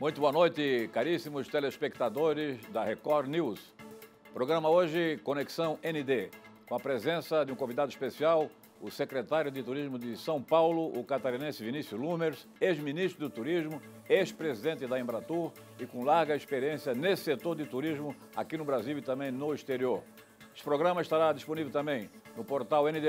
Muito boa noite, caríssimos telespectadores da Record News. Programa hoje Conexão ND, com a presença de um convidado especial, o secretário de Turismo de São Paulo, o catarinense Vinícius Lumers, ex-ministro do Turismo, ex-presidente da Embratur e com larga experiência nesse setor de turismo aqui no Brasil e também no exterior. Este programa estará disponível também no portal ND,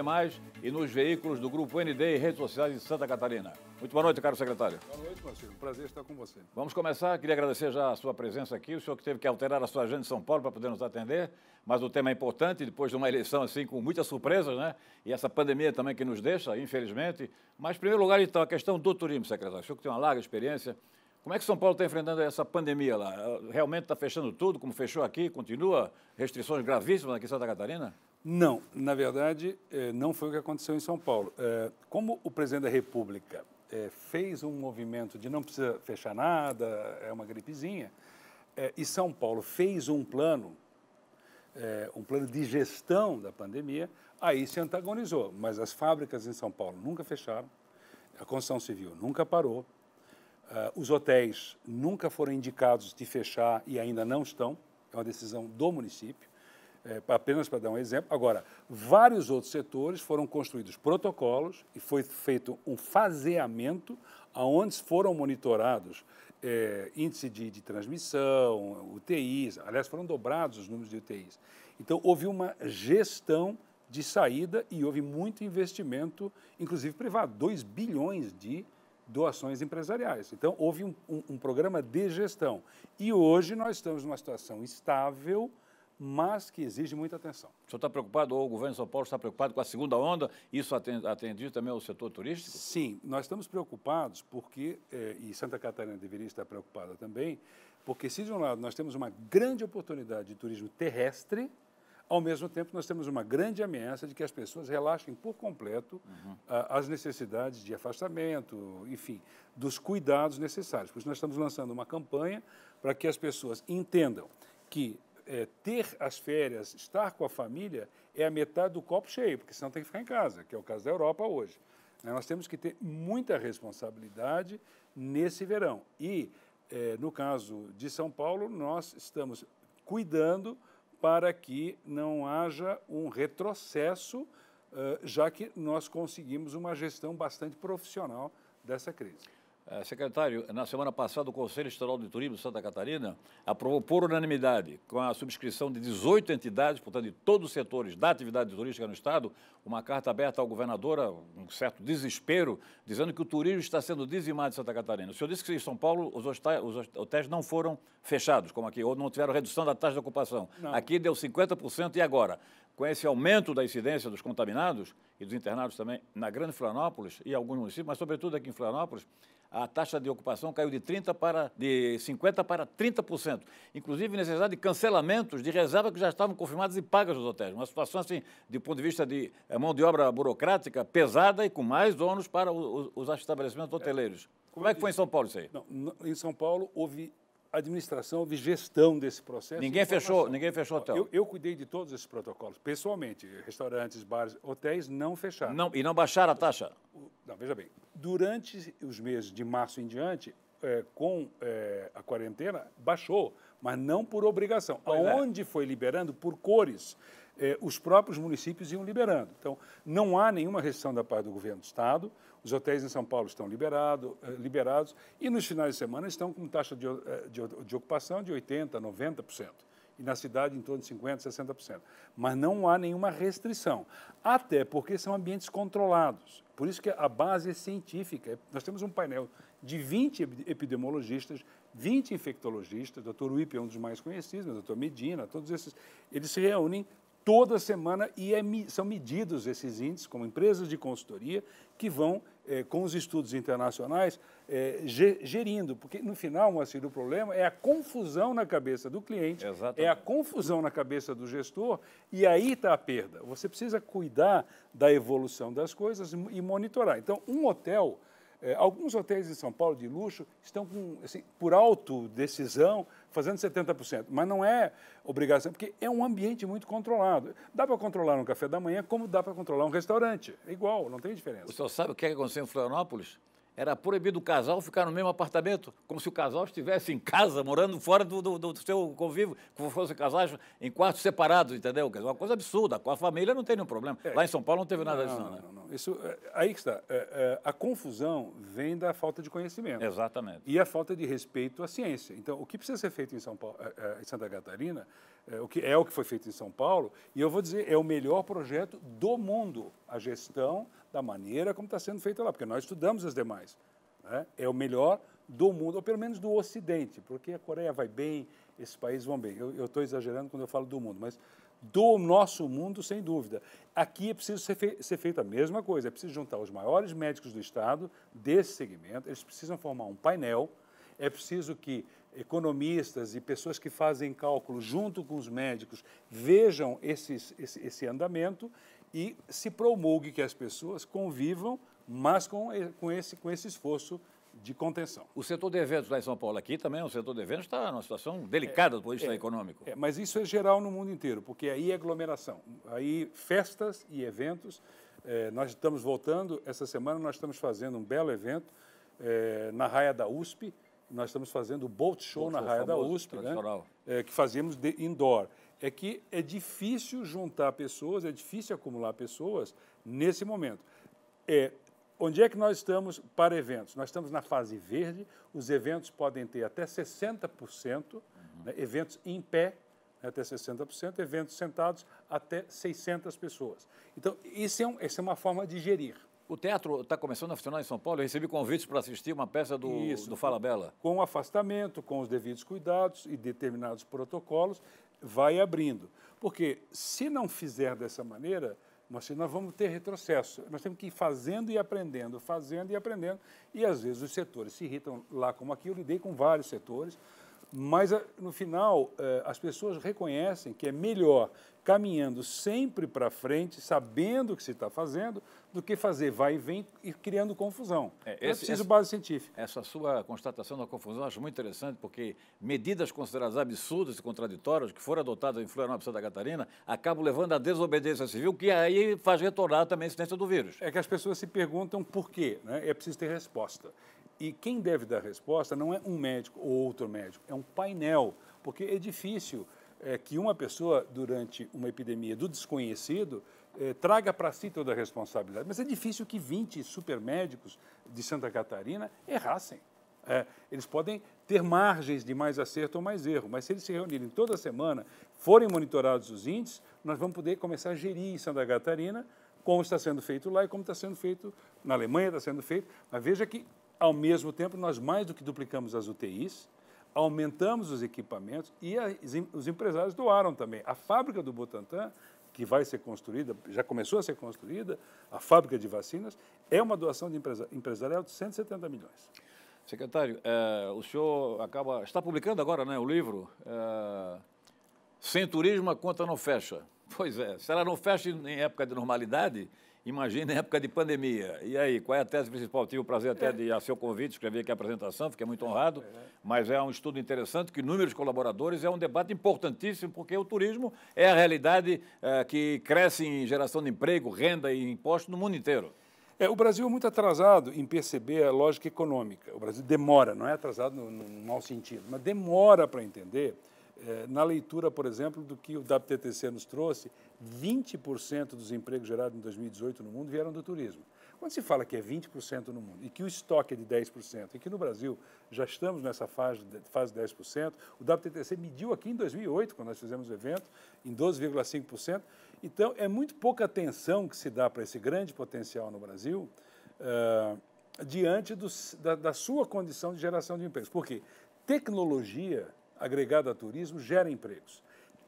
e nos veículos do Grupo ND e redes sociais de Santa Catarina. Muito boa noite, caro secretário. Boa noite, Marcelo. Prazer estar com você. Vamos começar. Queria agradecer já a sua presença aqui. O senhor que teve que alterar a sua agenda em São Paulo para poder nos atender, mas o tema é importante, depois de uma eleição assim com muitas surpresas, né? E essa pandemia também que nos deixa, infelizmente. Mas, em primeiro lugar, então, a questão do turismo, secretário. O senhor que tem uma larga experiência como é que São Paulo está enfrentando essa pandemia lá? Realmente está fechando tudo, como fechou aqui? Continua restrições gravíssimas aqui em Santa Catarina? Não, na verdade, eh, não foi o que aconteceu em São Paulo. Eh, como o presidente da República eh, fez um movimento de não precisa fechar nada, é uma gripezinha, e São Paulo fez um plano, um plano de gestão da pandemia, aí se antagonizou. Mas as fábricas em São Paulo nunca fecharam, a construção civil nunca parou, ah, os hotéis nunca foram indicados de fechar e ainda não estão, é uma decisão do município, é, apenas para dar um exemplo. Agora, vários outros setores foram construídos protocolos e foi feito um faseamento aonde foram monitorados é, índice de, de, transmissão, UTIs, aliás, foram dobrados os números de UTIs. Então, houve uma gestão de saída e houve muito investimento, inclusive privado, 2 bilhões de doações empresariais. Então, houve um, um, um, programa de gestão. E hoje nós estamos numa situação estável, mas que exige muita atenção. O senhor está preocupado, ou o governo de São Paulo está preocupado com a segunda onda? Isso atende, atende também ao setor turístico? Sim, nós estamos preocupados porque, eh, e Santa Catarina deveria estar preocupada também, porque se de um lado nós temos uma grande oportunidade de turismo terrestre, ao mesmo tempo, nós temos uma grande ameaça de que as pessoas relaxem por completo uhum. Ah, as necessidades de afastamento, enfim, dos cuidados necessários. Por isso, nós estamos lançando uma campanha para que as pessoas entendam que é, ter as férias, estar com a família, é a metade do copo cheio, porque senão tem que ficar em casa, que é o caso da Europa hoje. Né? Nós temos que ter muita responsabilidade nesse verão. E, é, no caso de São Paulo, nós estamos cuidando para que não haja um retrocesso, eh, já que nós conseguimos uma gestão bastante profissional dessa crise. É, secretário, na semana passada, o Conselho Estadual de Turismo de Santa Catarina aprovou por unanimidade, com a subscrição de 18 entidades, portanto, de todos os setores da atividade turística no Estado, uma carta aberta ao governador, um certo desespero, dizendo que o turismo está sendo dizimado em Santa Catarina. O senhor disse que em São Paulo os hotéis, não foram fechados, como aqui, ou não tiveram redução da taxa de ocupação. Não. Aqui deu 50% e agora? com esse aumento da incidência dos contaminados e dos internados também na Grande Florianópolis e alguns municípios, mas sobretudo aqui em Florianópolis, a taxa de ocupação caiu de 30 para de 50 para 30%, inclusive necessidade de cancelamentos de reserva que já estavam confirmadas e pagas nos hotéis. Uma situação assim, do ponto de vista de eh, mão de obra burocrática pesada e com mais ônus para os, os estabelecimentos hoteleiros. É, como, como é que disse, foi em São Paulo isso aí? Não, em São Paulo houve administração, houve gestão desse processo. Ninguém fechou, ninguém fechou hotel. Eu, eu, cuidei de todos esses protocolos, pessoalmente. Restaurantes, bares, hotéis não fecharam. Não, e não baixaram a taxa? Não, veja bem. Durante os meses de março em diante, é, com é, a quarentena, baixou, mas não por obrigação. Pois é. Aonde é. foi liberando, por cores, é, os próprios municípios iam liberando. Então, não há nenhuma restrição da parte do governo do Estado. Os hotéis em São Paulo estão liberado, eh, liberados e nos finais de semana estão com taxa de, eh, de, de ocupação de 80%, 90%. E na cidade, em torno de 50%, 60%. Mas não há nenhuma restrição. Até porque são ambientes controlados. Por isso que a base é científica. Nós temos um painel de 20 epidemiologistas, 20 infectologistas, o doutor Wip é um dos mais conhecidos, o doutor Medina, todos esses, eles se reúnem toda semana e é, são medidos esses índices como empresas de consultoria que vão, eh, com os estudos internacionais, eh, gerindo. Porque, no final, Moacir, o problema é a confusão na cabeça do cliente, Exatamente. é a confusão na cabeça do gestor, e aí está a perda. Você precisa cuidar da evolução das coisas e monitorar. Então, um hotel. Eh, alguns hotéis em São Paulo de luxo estão com, assim, por autodecisão, decisão fazendo 70%. Mas não é obrigação, porque é um ambiente muito controlado. Dá para controlar um café da manhã como dá para controlar um restaurante. É igual, não tem diferença. O senhor sabe o que é aconteceu em Florianópolis? era proibido o casal ficar no mesmo apartamento, como se o casal estivesse em casa, morando fora do, do, do seu convívio, como fosse casais em quartos separados, entendeu? Uma coisa absurda. Com a família não tem nenhum problema. É. Lá em São Paulo não teve nada disso, não. não, né? não, Isso, é, aí que está. É, a confusão vem da falta de conhecimento. Exatamente. E a falta de respeito à ciência. Então, o que precisa ser feito em, São Paulo, em Santa Catarina o que é o que foi feito em São Paulo, e eu vou dizer, é o melhor projeto do mundo, a gestão da maneira como está sendo feita lá, porque nós estudamos as demais. Né? É o melhor do mundo, ou pelo menos do Ocidente, porque a Coreia vai bem, esses países vão bem. Eu estou exagerando quando eu falo do mundo, mas do nosso mundo, sem dúvida. Aqui é preciso ser, ser feita a mesma coisa, é preciso juntar os maiores médicos do Estado desse segmento, eles precisam formar um painel, é preciso que economistas e pessoas que fazem cálculo junto com os médicos vejam esses, esse, esse andamento e se promulgue que as pessoas convivam, mas com, com, esse, com esse esforço de contenção. O setor de eventos lá em São Paulo, aqui também, o é setor de eventos está numa situação delicada do ponto de vista é, econômico. É, mas isso é geral no mundo inteiro, porque aí é aglomeração, aí festas e eventos. É, nós estamos voltando, essa semana nós estamos fazendo um belo evento é, na raia da USP, nós estamos fazendo o Bolt Show Bolt na raia da USP, né? É, que fazemos de indoor é que é difícil juntar pessoas, é difícil acumular pessoas nesse momento. É, onde é que nós estamos para eventos? Nós estamos na fase verde, os eventos podem ter até 60%, uhum. né, eventos em pé, né, até 60%, eventos sentados até 600 pessoas. Então, isso é, um, essa é uma forma de gerir. O teatro está começando a funcionar em São Paulo. Eu recebi convites para assistir uma peça do, do Fala Bela. Com, com afastamento, com os devidos cuidados e determinados protocolos vai abrindo. Porque se não fizer dessa maneira, nós, nós vamos ter retrocesso. Nós temos que ir fazendo e aprendendo, fazendo e aprendendo. E às vezes os setores se irritam lá como aqui. Eu lidei com vários setores mas, eh, no final, eh, as pessoas reconhecem que é melhor caminhando sempre para frente, sabendo o que se está fazendo, do que fazer vai e vem e criando confusão. É, é esse, é preciso essa, base científica. Essa sua constatação da confusão eu acho muito interessante, porque medidas consideradas absurdas e contraditórias que foram adotadas em Florianópolis Santa Catarina acabam levando à desobediência civil, que aí faz retornar também a incidência do vírus. É que as pessoas se perguntam por quê, né? é preciso ter resposta. E quem deve dar resposta não é um médico ou outro médico, é um painel, porque é difícil é, que uma pessoa, durante uma epidemia do desconhecido, é, traga para si toda a responsabilidade. Mas é difícil que 20 supermédicos de Santa Catarina errassem. É, eles podem ter margens de mais acerto ou mais erro, mas se eles se reunirem toda semana, forem monitorados os índices, nós vamos poder começar a gerir em Santa Catarina como está sendo feito lá e como está sendo feito na Alemanha, está sendo feito. Mas veja que ao mesmo tempo, nós mais do que duplicamos as UTIs, aumentamos os equipamentos e os empresários doaram também. A fábrica do Butantan, que vai ser construída, já começou a ser construída, a fábrica de vacinas, é uma doação de empresarial de 170 milhões. Secretário, é, o senhor acaba. está publicando agora né, o livro é, Sem Turismo a Conta Não Fecha. Pois é, se ela não fecha em época de normalidade, Imagina a época de pandemia. E aí, qual é a tese principal? Tive o prazer até de, a seu convite, escrever aqui a apresentação, fiquei muito honrado, mas é um estudo interessante que inúmeros colaboradores, é um debate importantíssimo, porque o turismo é a realidade é, que cresce em geração de emprego, renda e impostos no mundo inteiro. É, o Brasil é muito atrasado em perceber a lógica econômica. O Brasil demora, não é atrasado no, no, no mau sentido, mas demora para entender, é, na leitura, por exemplo, do que o WTTC nos trouxe, 20% dos empregos gerados em 2018 no mundo vieram do turismo. Quando se fala que é 20% no mundo e que o estoque é de 10% e que no Brasil já estamos nessa fase, fase 10%, o WTTC mediu aqui em 2008, quando nós fizemos o evento, em 12,5%. Então, é muito pouca atenção que se dá para esse grande potencial no Brasil uh, diante do, da, da sua condição de geração de empregos. Por quê? tecnologia agregada a turismo gera empregos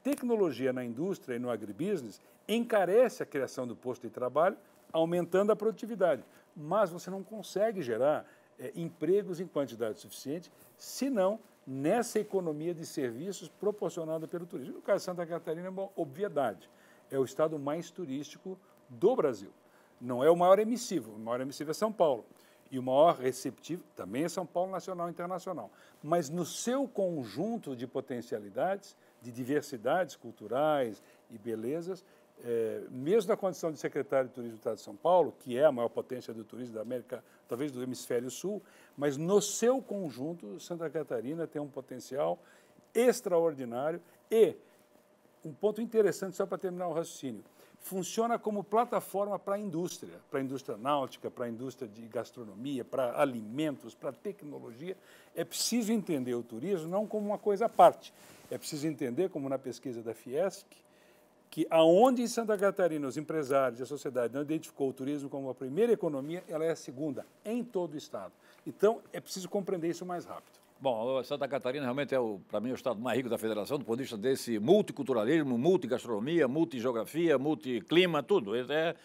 tecnologia na indústria e no agribusiness encarece a criação do posto de trabalho, aumentando a produtividade. Mas você não consegue gerar é, empregos em quantidade suficiente se não nessa economia de serviços proporcionada pelo turismo. No caso de Santa Catarina, é uma obviedade. É o estado mais turístico do Brasil. Não é o maior emissivo. O maior emissivo é São Paulo e o maior receptivo também é São Paulo nacional e internacional. Mas no seu conjunto de potencialidades, de diversidades culturais e belezas, é, mesmo na condição de secretário de turismo do Estado de São Paulo, que é a maior potência do turismo da América, talvez do hemisfério sul, mas no seu conjunto, Santa Catarina tem um potencial extraordinário e um ponto interessante só para terminar o raciocínio funciona como plataforma para a indústria, para a indústria náutica, para a indústria de gastronomia, para alimentos, para tecnologia. É preciso entender o turismo não como uma coisa à parte. É preciso entender, como na pesquisa da Fiesc, que aonde em Santa Catarina os empresários e a sociedade não identificou o turismo como a primeira economia, ela é a segunda em todo o estado. Então, é preciso compreender isso mais rápido. Bom, Santa Catarina realmente é, para mim, é o estado mais rico da federação, do ponto de vista desse multiculturalismo, multigastronomia, multigeografia, multiclima, tudo. É, é,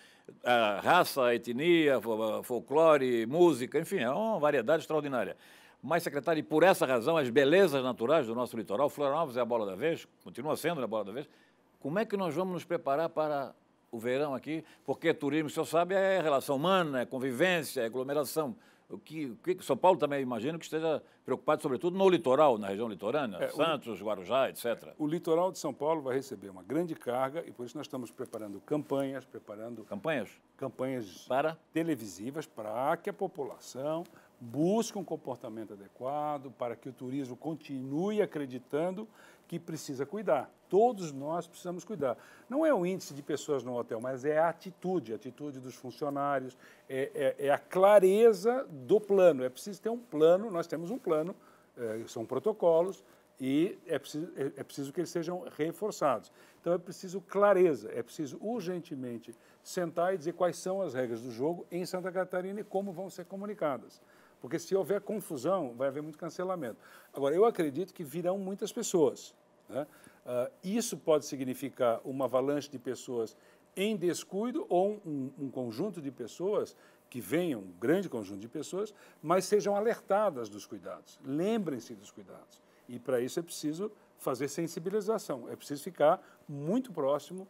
é raça, etnia, folclore, música, enfim, é uma variedade extraordinária. Mas, secretário, e por essa razão, as belezas naturais do nosso litoral, Florianópolis é a bola da vez, continua sendo a bola da vez. Como é que nós vamos nos preparar para o verão aqui? Porque turismo, o senhor sabe, é relação humana, é convivência, é aglomeração. O que, o que São Paulo também imagino que esteja preocupado, sobretudo no litoral, na região litorânea, é, Santos, o, Guarujá, etc. O litoral de São Paulo vai receber uma grande carga e por isso nós estamos preparando campanhas, preparando campanhas, campanhas para televisivas para que a população busque um comportamento adequado, para que o turismo continue acreditando que precisa cuidar. Todos nós precisamos cuidar. Não é o índice de pessoas no hotel, mas é a atitude, a atitude dos funcionários, é, é, é a clareza do plano. É preciso ter um plano, nós temos um plano, é, são protocolos, e é preciso, é, é preciso que eles sejam reforçados. Então é preciso clareza, é preciso urgentemente sentar e dizer quais são as regras do jogo em Santa Catarina e como vão ser comunicadas. Porque se houver confusão, vai haver muito cancelamento. Agora, eu acredito que virão muitas pessoas. Né? Uh, isso pode significar uma avalanche de pessoas em descuido ou um, um conjunto de pessoas que venham, um grande conjunto de pessoas, mas sejam alertadas dos cuidados. Lembrem-se dos cuidados. E para isso é preciso fazer sensibilização, é preciso ficar muito próximo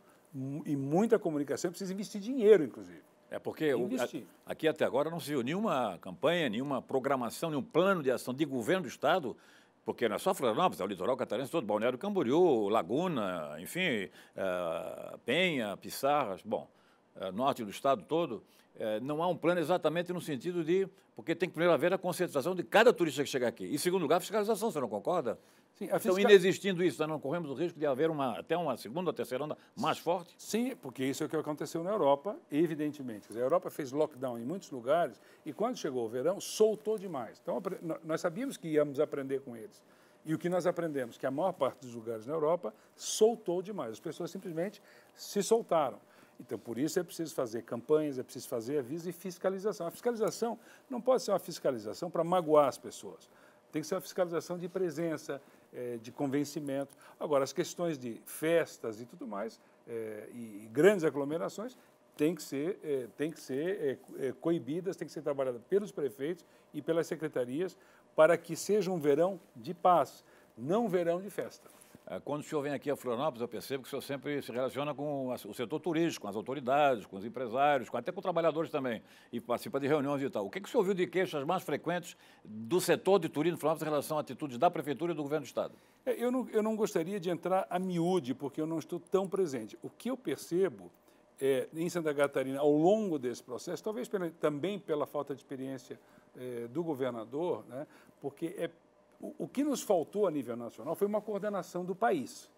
e muita comunicação, é preciso investir dinheiro, inclusive. É porque o, a, aqui até agora não se viu nenhuma campanha, nenhuma programação, nenhum plano de ação de governo do Estado, porque não é só Florianópolis, é o litoral catarinense todo, Balneário Camboriú, Laguna, enfim, eh, Penha, Pissarras, bom, eh, norte do Estado todo é, não há um plano exatamente no sentido de. Porque tem que primeiro haver a concentração de cada turista que chega aqui. E, segundo lugar, a fiscalização, você não concorda? Sim, fiscal... Então, inexistindo isso, nós não corremos o risco de haver uma, até uma segunda ou terceira onda mais forte? Sim, porque isso é o que aconteceu na Europa, evidentemente. A Europa fez lockdown em muitos lugares e, quando chegou o verão, soltou demais. Então, nós sabíamos que íamos aprender com eles. E o que nós aprendemos? Que a maior parte dos lugares na Europa soltou demais. As pessoas simplesmente se soltaram. Então, por isso é preciso fazer campanhas, é preciso fazer aviso e fiscalização. A fiscalização não pode ser uma fiscalização para magoar as pessoas. Tem que ser uma fiscalização de presença, é, de convencimento. Agora, as questões de festas e tudo mais, é, e grandes aglomerações, têm que ser, é, têm que ser coibidas, têm que ser trabalhadas pelos prefeitos e pelas secretarias para que seja um verão de paz, não um verão de festa. Ah, quando o senhor vem aqui a Florianópolis, eu percebo que o senhor sempre se relaciona com o setor turístico, com as autoridades, com os empresários, até com trabalhadores também, e participa de reuniões e tal. O que, que o senhor viu de queixas mais frequentes do setor de turismo em Florianópolis em relação a atitudes da Prefeitura e do Governo do Estado? É, eu não, eu não gostaria de entrar a miúde, porque eu não estou tão presente. O que eu percebo é, em Santa Catarina ao longo desse processo, talvez pela, também pela falta de experiência é, do governador, né, porque é o, o que nos faltou a nível nacional foi uma coordenação do país.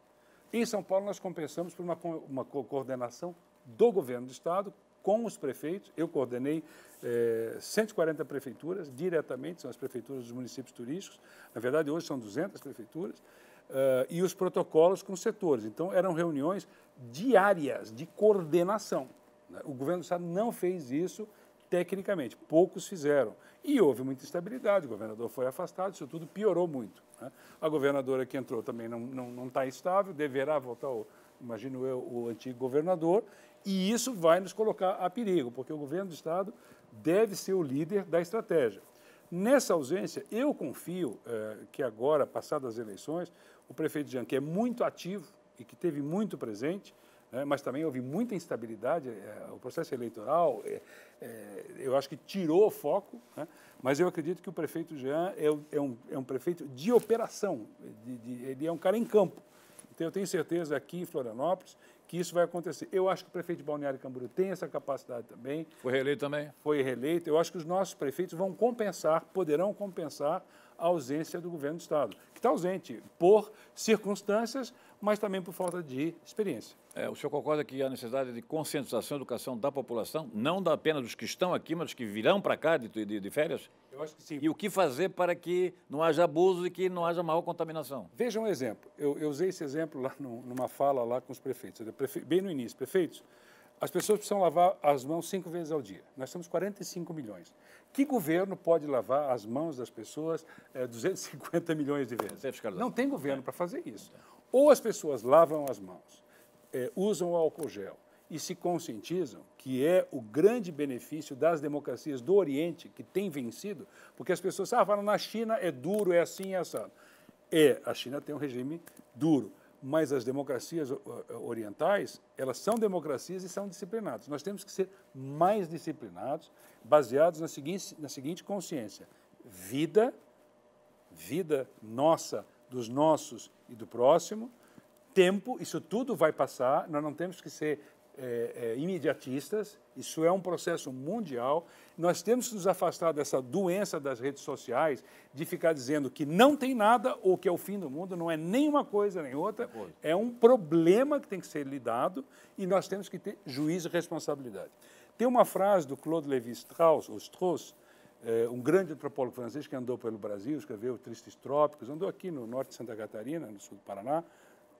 Em São Paulo, nós compensamos por uma, uma coordenação do governo do Estado com os prefeitos. Eu coordenei 140 eh, prefeituras diretamente, são as prefeituras dos municípios turísticos. Na verdade, hoje são 200 prefeituras. Uh, e os protocolos com os setores. Então, eram reuniões diárias de coordenação. Né? O governo do Estado não fez isso tecnicamente, poucos fizeram. E houve muita instabilidade, o governador foi afastado, isso tudo piorou muito. Né? A governadora que entrou também não está não, não tá estável, deverá voltar, imagino eu, o antigo governador, e isso vai nos colocar a perigo, porque o governo do Estado deve ser o líder da estratégia. Nessa ausência, eu confio eh, que agora, passadas as eleições, o prefeito Jean, que é muito ativo e que teve muito presente, né? mas também houve muita instabilidade. É, o processo eleitoral, é, é, eu acho que tirou o foco, né? mas eu acredito que o prefeito Jean é, um, é é um, prefeito de operação, de, de, ele é um cara em campo. Então, eu tenho certeza aqui em Florianópolis que isso vai acontecer. Eu acho que o prefeito de Balneário Camboriú tem essa capacidade também. Foi reeleito também? Foi reeleito. Eu acho que os nossos prefeitos vão compensar, poderão compensar a ausência do governo do Estado, que está ausente por circunstâncias, mas também por falta de experiência. É, o senhor concorda que há necessidade de conscientização e educação da população, não da apenas dos que estão aqui, mas dos que virão para cá de, de, de, férias? Eu acho que sim. E o que fazer para que não haja abuso e que não haja maior contaminação? Veja um exemplo. Eu, eu usei esse exemplo lá no, numa fala lá com os prefeitos, bem no início. Prefeitos, as pessoas precisam lavar as mãos cinco vezes ao dia. Nós temos 45 milhões. Que governo pode lavar as mãos das pessoas é, eh, 250 milhões de vezes? É Não tem governo para fazer isso. É. Ou as pessoas lavam as mãos, é, usam o álcool gel e se conscientizam, que é o grande benefício das democracias do Oriente, que tem vencido, porque as pessoas ah, falam na China é duro, é assim, é assado. É, a China tem um regime duro mas as democracias orientais, elas são democracias e são disciplinadas. Nós temos que ser mais disciplinados, baseados na seguinte, na seguinte consciência: vida, vida nossa, dos nossos e do próximo, tempo, isso tudo vai passar, nós não temos que ser é, é, imediatistas, isso é um processo mundial. Nós temos que nos afastar dessa doença das redes sociais, de ficar dizendo que não tem nada ou que é o fim do mundo, não é nem uma coisa nem outra, é um problema que tem que ser lidado e nós temos que ter juízo e responsabilidade. Tem uma frase do Claude Lévi-Strauss, ou Strauss, é, um grande antropólogo francês que andou pelo Brasil, escreveu Tristes Trópicos, andou aqui no norte de Santa Catarina, no sul do Paraná,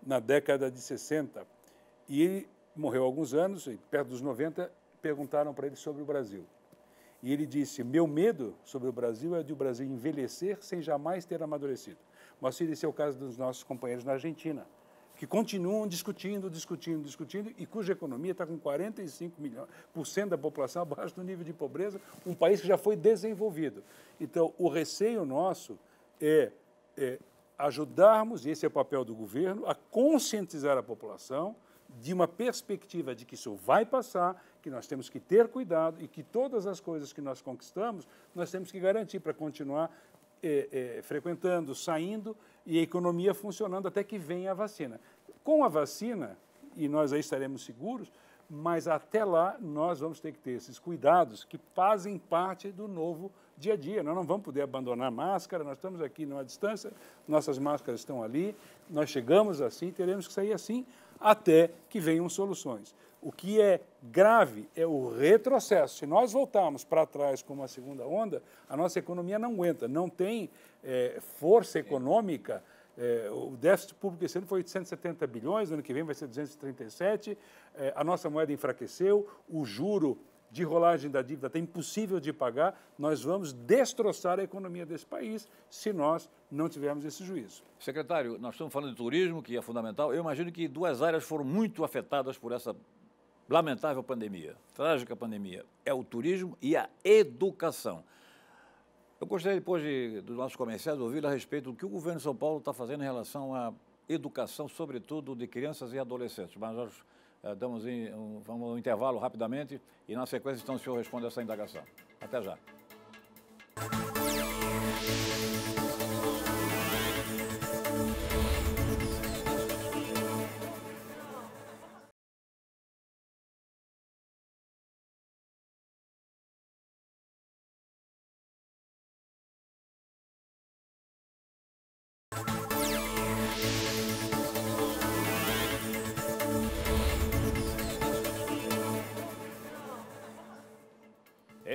na década de 60. E ele morreu há alguns anos, perto dos 90, perguntaram para ele sobre o Brasil. E ele disse: Meu medo sobre o Brasil é de o Brasil envelhecer sem jamais ter amadurecido. Mas esse é o caso dos nossos companheiros na Argentina, que continuam discutindo, discutindo, discutindo e cuja economia está com 45 milhões por cento da população abaixo do nível de pobreza, um país que já foi desenvolvido. Então, o receio nosso é, é ajudarmos, e esse é o papel do governo, a conscientizar a população de uma perspectiva de que isso vai passar, que nós temos que ter cuidado e que todas as coisas que nós conquistamos, nós temos que garantir para continuar é, é, frequentando, saindo e a economia funcionando até que venha a vacina. Com a vacina, e nós aí estaremos seguros, mas até lá nós vamos ter que ter esses cuidados que fazem parte do novo dia a dia. Nós não vamos poder abandonar máscara, nós estamos aqui numa distância, nossas máscaras estão ali, nós chegamos assim, teremos que sair assim até que venham soluções. O que é grave é o retrocesso. Se nós voltarmos para trás com uma segunda onda, a nossa economia não aguenta, não tem é, força econômica. É, o déficit público esse ano foi 870 bilhões, ano que vem vai ser 237, é, a nossa moeda enfraqueceu, o juro de rolagem da dívida está impossível de pagar, nós vamos destroçar a economia desse país se nós não tivermos esse juízo. Secretário, nós estamos falando de turismo, que é fundamental. Eu imagino que duas áreas foram muito afetadas por essa lamentável pandemia, trágica pandemia. É o turismo e a educação. Eu gostaria, depois de, dos nossos comerciais, ouvir a respeito do que o governo de São Paulo está fazendo em relação à educação, sobretudo de crianças e adolescentes. Mas nós eh, damos um, vamos um intervalo rapidamente e na sequência então o senhor responde essa indagação. Até já.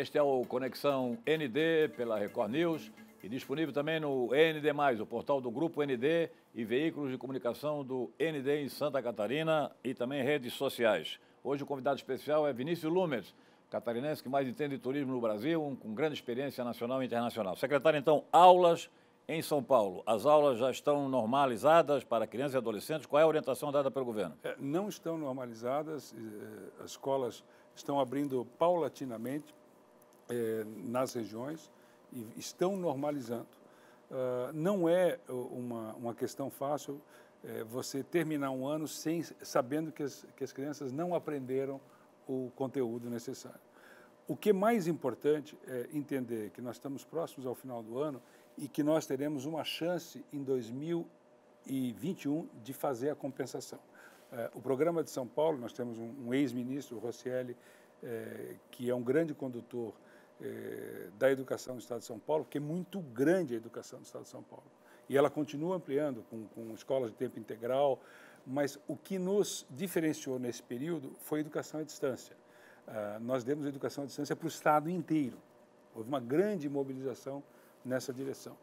Este é o Conexão ND pela Record News e disponível também no ND, o portal do Grupo ND e veículos de comunicação do ND em Santa Catarina e também redes sociais. Hoje o convidado especial é Vinícius Lumers, catarinense que mais entende turismo no Brasil, um, com grande experiência nacional e internacional. Secretário, então, aulas em São Paulo. As aulas já estão normalizadas para crianças e adolescentes? Qual é a orientação dada pelo governo? É, não estão normalizadas, eh, as escolas estão abrindo paulatinamente é, nas regiões e estão normalizando. Uh, não é uh, uma, uma questão fácil é, você terminar um ano sem, sabendo que as, que as crianças não aprenderam o conteúdo necessário. O que é mais importante é entender que nós estamos próximos ao final do ano e que nós teremos uma chance em 2021 de fazer a compensação. É, o programa de São Paulo, nós temos um, um ex-ministro, Rossielli, é, que é um grande condutor eh, da educação do Estado de São Paulo, porque é muito grande a educação do Estado de São Paulo. E ela continua ampliando com, com escolas de tempo integral, mas o que nos diferenciou nesse período foi a educação à distância. Uh, nós demos a educação à distância para o Estado inteiro. Houve uma grande mobilização nessa direção.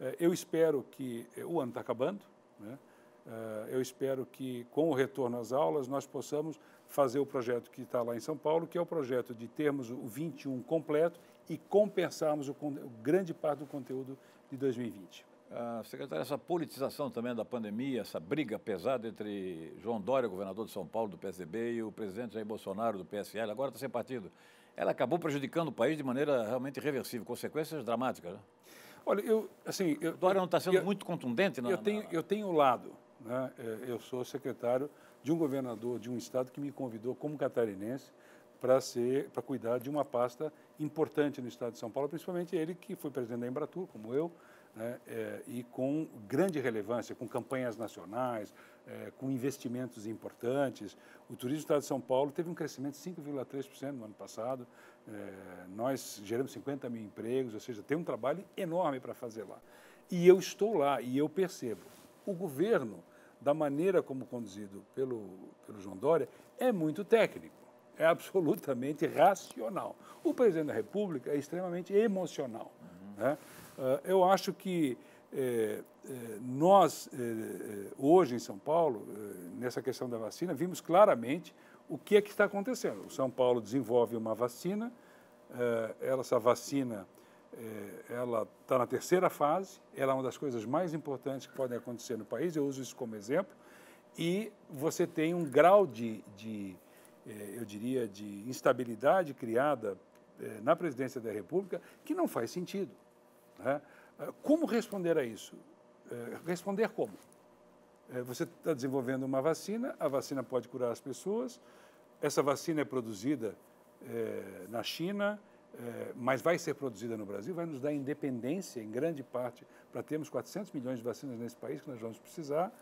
Uh, eu espero que. Eh, o ano está acabando, né? Uh, eu espero que, com o retorno às aulas, nós possamos fazer o projeto que está lá em São Paulo, que é o projeto de termos o 21 completo e compensarmos o, grande parte do conteúdo de 2020. Ah, secretário, essa politização também da pandemia, essa briga pesada entre João Dória, governador de São Paulo, do PSDB, e o presidente Jair Bolsonaro, do PSL, agora está sem partido, ela acabou prejudicando o país de maneira realmente irreversível, consequências dramáticas, né? Olha, eu, assim... Eu, Dória não está sendo eu, muito contundente na... Eu tenho, na... eu tenho um lado, né? É, eu sou secretário de um governador de um estado que me convidou como catarinense para ser para cuidar de uma pasta importante no estado de São Paulo, principalmente ele que foi presidente da Embratur, como eu, né, é, e com grande relevância, com campanhas nacionais, é, com investimentos importantes. O turismo do Estado de São Paulo teve um crescimento de 5,3% no ano passado. É, nós geramos 50 mil empregos, ou seja, tem um trabalho enorme para fazer lá. E eu estou lá e eu percebo. O governo da maneira como conduzido pelo, pelo João Dória, é muito técnico, é absolutamente racional. O presidente da República é extremamente emocional. Uhum. Né? Ah, eu acho que eh, eh, nós, eh, hoje em São Paulo, nessa questão da vacina, vimos claramente o que é que está acontecendo. O São Paulo desenvolve uma vacina, essa vacina é, ela está na terceira fase, ela é uma das coisas mais importantes que podem acontecer no país, eu uso isso como exemplo, e você tem um grau de, de é, eu diria, de instabilidade criada é, na presidência da República que não faz sentido. Né? Ah, como responder a isso? É, responder como? Você está desenvolvendo uma vacina, a vacina pode curar as pessoas, essa vacina é produzida na China, eh, mas vai ser produzida no Brasil, vai nos dar independência, em grande parte, para termos 400 milhões de vacinas nesse país que nós vamos precisar.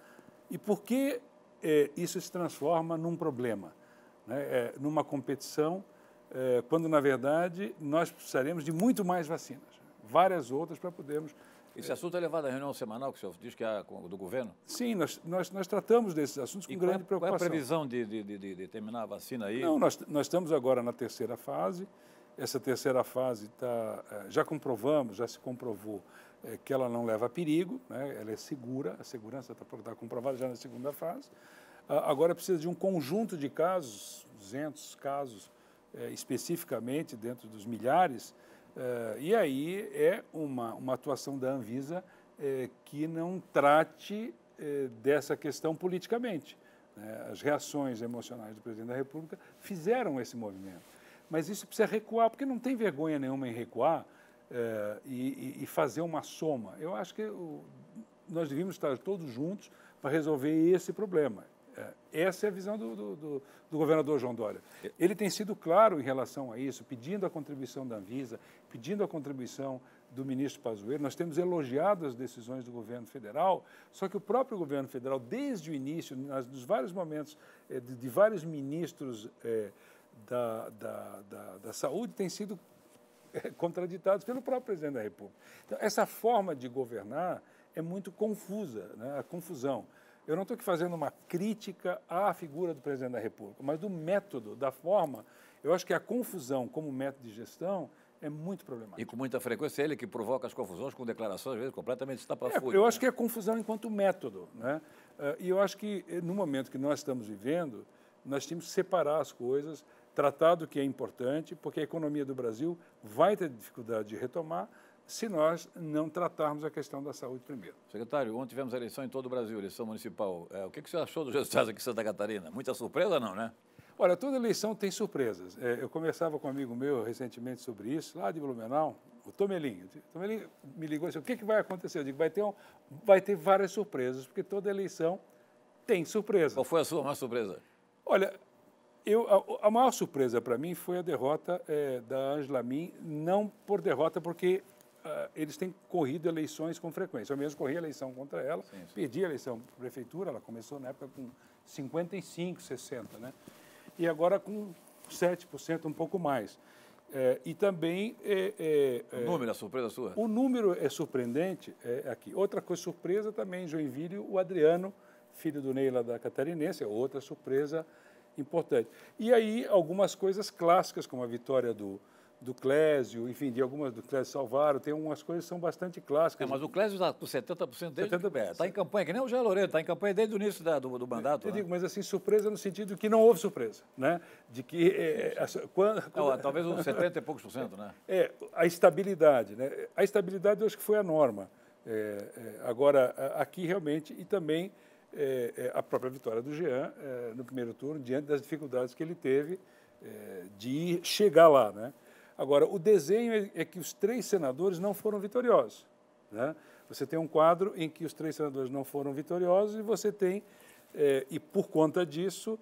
E por que é, isso se transforma num problema, né? é, numa competição, quando, na verdade, nós precisaremos de muito mais vacinas, várias outras para podermos esse assunto é levado à reunião semanal que o senhor diz que é do governo? Sim, nós, nós, nós tratamos desses assuntos com e é grande qual é, preocupação. Qual é a previsão de, de, de, de, terminar a vacina aí? Não, nós, nós estamos agora na terceira fase essa terceira fase tá, é, já comprovamos, já se comprovou é, que ela não leva a perigo, né? ela é segura, a segurança está tá comprovada já na segunda fase. Ah, agora precisa de um conjunto de casos, 200 casos é, especificamente dentro dos milhares, é, e aí é uma, uma atuação da Anvisa é, que não trate é, dessa questão politicamente. Né? As reações emocionais do presidente da República fizeram esse movimento mas isso precisa recuar, porque não tem vergonha nenhuma em recuar eh, e, e, fazer uma soma. Eu acho que o, nós devíamos estar todos juntos para resolver esse problema. Eh, essa é a visão do, do, do, do, governador João Dória. Ele tem sido claro em relação a isso, pedindo a contribuição da Anvisa, pedindo a contribuição do ministro Pazuello. Nós temos elogiado as decisões do governo federal, só que o próprio governo federal, desde o início, nas, nos vários momentos eh, de, de, vários ministros eh, da, da, da, da saúde têm sido é, contraditados pelo próprio presidente da República. Então, essa forma de governar é muito confusa, né? a confusão. Eu não estou aqui fazendo uma crítica à figura do presidente da República, mas do método, da forma. Eu acho que a confusão como método de gestão é muito problemática. E com muita frequência é ele que provoca as confusões com declarações, às vezes, completamente estapafúrias. É, eu acho né? que é confusão enquanto método. Né? Eh, e eu acho que, eh, no momento que nós estamos vivendo, nós temos que separar as coisas tratado que é importante, porque a economia do Brasil vai ter dificuldade de retomar se nós não tratarmos a questão da saúde primeiro. Secretário, ontem tivemos eleição em todo o Brasil, eleição municipal. É, o que, que o senhor achou dos resultados aqui em Santa Catarina? Muita surpresa não, né? Olha, toda eleição tem surpresas. É, eu conversava com um amigo meu recentemente sobre isso, lá de Blumenau, o Tomelinho. O Tomelinho me ligou e disse: o que, que vai acontecer? Eu digo, vai ter, um, vai ter várias surpresas, porque toda eleição tem surpresa. Qual foi a sua maior surpresa? Olha, eu, a, a, maior surpresa para mim foi a derrota é, da Angela Min, não por derrota, porque uh, eles têm corrido eleições com frequência. Eu mesmo corri a eleição contra ela, sim, sim. perdi a eleição para prefeitura, ela começou na época com 55, 60, né? E agora com 7%, um pouco mais. É, e também... É, é o é, número é surpresa sua? O número é surpreendente é, aqui. Outra coisa surpresa também, Joinville, o Adriano, filho do Neila da Catarinense, outra surpresa importante. E aí algumas coisas clássicas, como a vitória do, do Clésio, enfim, de algumas do Clésio Salvaro, tem umas coisas que são bastante clássicas. É, mas o Clésio está com 70% dele. 70%. Está em campanha, que nem o Jair Loureiro, está em campanha desde o início da, do, do, mandato. Eu né? digo, mas assim, surpresa no sentido que não houve surpresa, né? De que. É, é a, quando, quando... Não, ah, talvez uns 70 e poucos por cento, né? É, a estabilidade, né? A estabilidade eu acho que foi a norma. É, é agora, aqui realmente, e também é, é, a própria vitória do Jean é, no primeiro turno, diante das dificuldades que ele teve é, de chegar lá. Né? Agora, o desenho é, é, que os três senadores não foram vitoriosos. Né? Você tem um quadro em que os três senadores não foram vitoriosos e você tem, é, e por conta disso,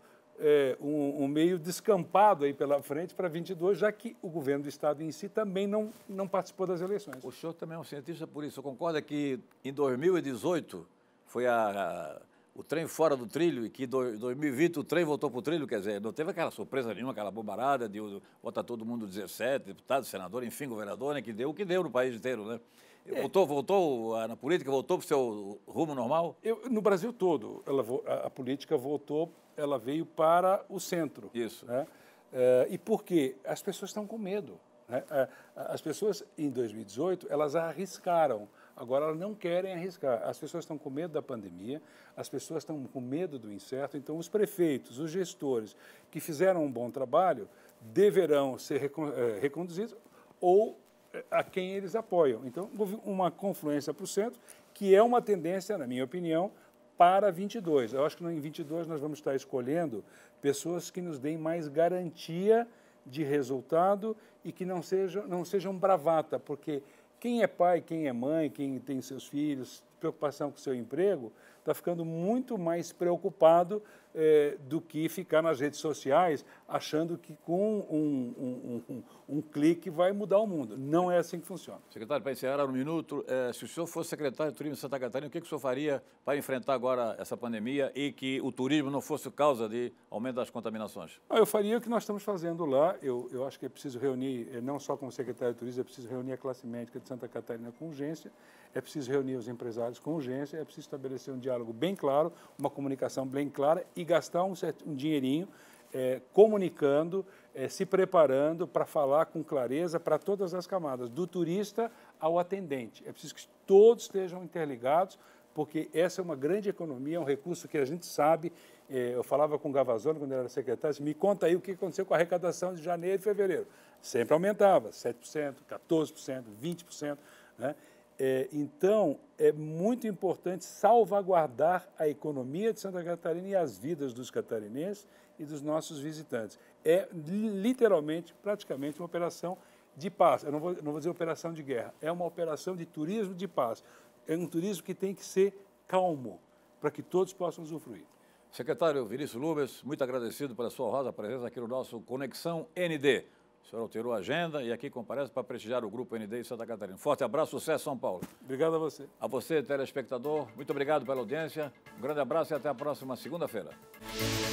um, um, meio descampado aí pela frente para 22, já que o governo do Estado em si também não, não participou das eleições. O senhor também é um cientista por isso. Concorda que em 2018 foi a o trem fora do trilho e que em 2020 o trem voltou para o trilho, quer dizer, não teve aquela surpresa nenhuma, aquela bobarada de votar todo mundo 17, deputado, senador, enfim, governador, né, que deu o que deu no país inteiro, né? É. Voltou, voltou na política, voltou para o seu rumo normal? Eu, no Brasil todo, ela, a, a, política voltou, ela veio para o centro. Isso. Né? É, e por quê? As pessoas estão com medo. Né? É, as pessoas, em 2018, elas arriscaram Agora, elas não querem arriscar. As pessoas estão com medo da pandemia, as pessoas estão com medo do incerto. Então, os prefeitos, os gestores que fizeram um bom trabalho deverão ser eh, reconduzidos ou eh, a quem eles apoiam. Então, houve uma confluência para o centro, que é uma tendência, na minha opinião, para 22. Eu acho que em 22 nós vamos estar escolhendo pessoas que nos deem mais garantia de resultado e que não sejam, não sejam bravata, porque quem é pai, quem é mãe, quem tem seus filhos, preocupação com o seu emprego, está ficando muito mais preocupado é, do que ficar nas redes sociais achando que com um, um, um, um, clique vai mudar o mundo. Não é assim que funciona. Secretário, para encerrar um minuto, é, se o senhor fosse secretário de turismo de Santa Catarina, o que, que o senhor faria para enfrentar agora essa pandemia e que o turismo não fosse causa de aumento das contaminações? Ah, eu faria o que nós estamos fazendo lá. Eu, eu acho que é preciso reunir, é, não só com o secretário de turismo, é preciso reunir a classe médica de Santa Catarina com urgência, é preciso reunir os empresários com urgência, é preciso estabelecer um diálogo diálogo bem claro, uma comunicação bem clara e gastar um, certo, um dinheirinho é, comunicando, é, se preparando para falar com clareza para todas as camadas, do turista ao atendente. É preciso que todos estejam interligados, porque essa é uma grande economia, é um recurso que a gente sabe. É, eu falava com o Gavazzoni quando ele era secretário, disse, me conta aí o que aconteceu com a arrecadação de janeiro e fevereiro. Sempre aumentava, 7%, 14%, 20%. Né? É, então, é muito importante salvaguardar a economia de Santa Catarina e as vidas dos catarinenses e dos nossos visitantes. É literalmente, praticamente, uma operação de paz. Eu não vou, não vou dizer operação de guerra, é uma operação de turismo de paz. É um turismo que tem que ser calmo, para que todos possam usufruir. Secretário Vinícius Lubes, muito agradecido pela sua rosa presença aqui no nosso Conexão ND. O senhor alterou a agenda e aqui comparece para prestigiar o Grupo ND de Santa Catarina. Forte abraço, sucesso, São Paulo. Obrigado a você. A você, telespectador, muito obrigado pela audiência. Um grande abraço e até a próxima segunda-feira.